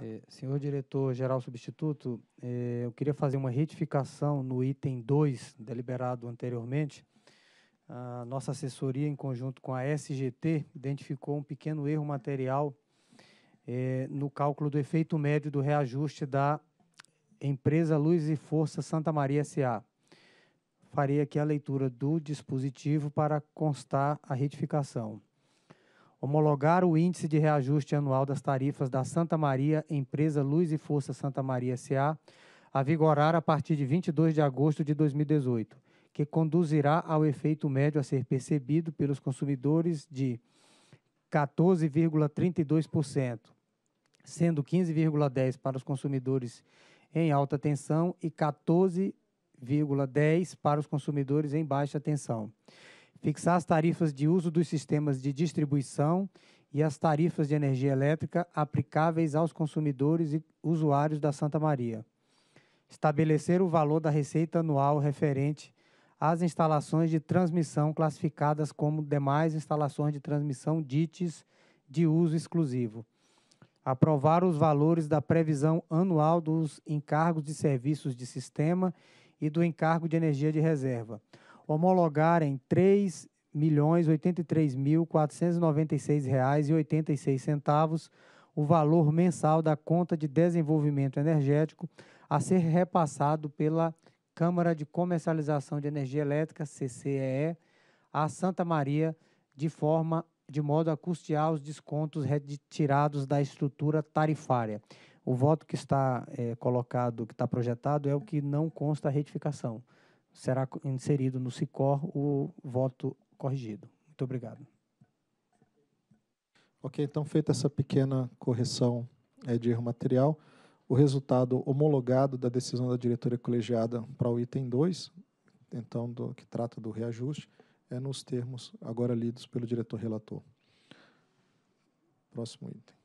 É, senhor diretor-geral substituto, é, eu queria fazer uma retificação no item 2, deliberado anteriormente. A nossa assessoria, em conjunto com a SGT, identificou um pequeno erro material é, no cálculo do efeito médio do reajuste da empresa Luz e Força Santa Maria S.A. Farei aqui a leitura do dispositivo para constar a retificação homologar o índice de reajuste anual das tarifas da Santa Maria, empresa Luz e Força Santa Maria SA, a vigorar a partir de 22 de agosto de 2018, que conduzirá ao efeito médio a ser percebido pelos consumidores de 14,32%, sendo 15,10 para os consumidores em alta tensão e 14,10 para os consumidores em baixa tensão fixar as tarifas de uso dos sistemas de distribuição e as tarifas de energia elétrica aplicáveis aos consumidores e usuários da Santa Maria. Estabelecer o valor da receita anual referente às instalações de transmissão classificadas como demais instalações de transmissão ditas de uso exclusivo. Aprovar os valores da previsão anual dos encargos de serviços de sistema e do encargo de energia de reserva homologarem R$ 3.083.496,86 o valor mensal da conta de desenvolvimento energético a ser repassado pela Câmara de Comercialização de Energia Elétrica, CCEE, a Santa Maria, de forma de modo a custear os descontos retirados da estrutura tarifária. O voto que está é, colocado, que está projetado, é o que não consta a retificação será inserido no SICOR o voto corrigido. Muito obrigado. Ok, então feita essa pequena correção é, de erro material, o resultado homologado da decisão da diretoria colegiada para o item 2, então do, que trata do reajuste, é nos termos agora lidos pelo diretor relator. Próximo item.